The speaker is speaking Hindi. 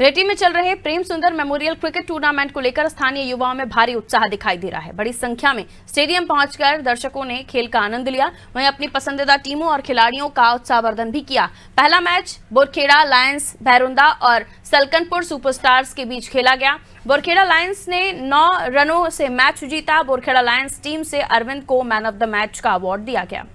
रेटी में चल रहे प्रेम सुंदर मेमोरियल क्रिकेट टूर्नामेंट को लेकर स्थानीय युवाओं में भारी उत्साह दिखाई दे रहा है बड़ी संख्या में स्टेडियम पहुंचकर दर्शकों ने खेल का आनंद लिया वहीं अपनी पसंदीदा टीमों और खिलाड़ियों का उत्साहवर्धन भी किया पहला मैच बोरखेड़ा लायंस भैरुंदा और सलकनपुर सुपरस्टार्स के बीच खेला गया बोरखेड़ा लायंस ने नौ रनों से मैच जीता बोरखेड़ा लायंस टीम से अरविंद को मैन ऑफ द मैच का अवार्ड दिया गया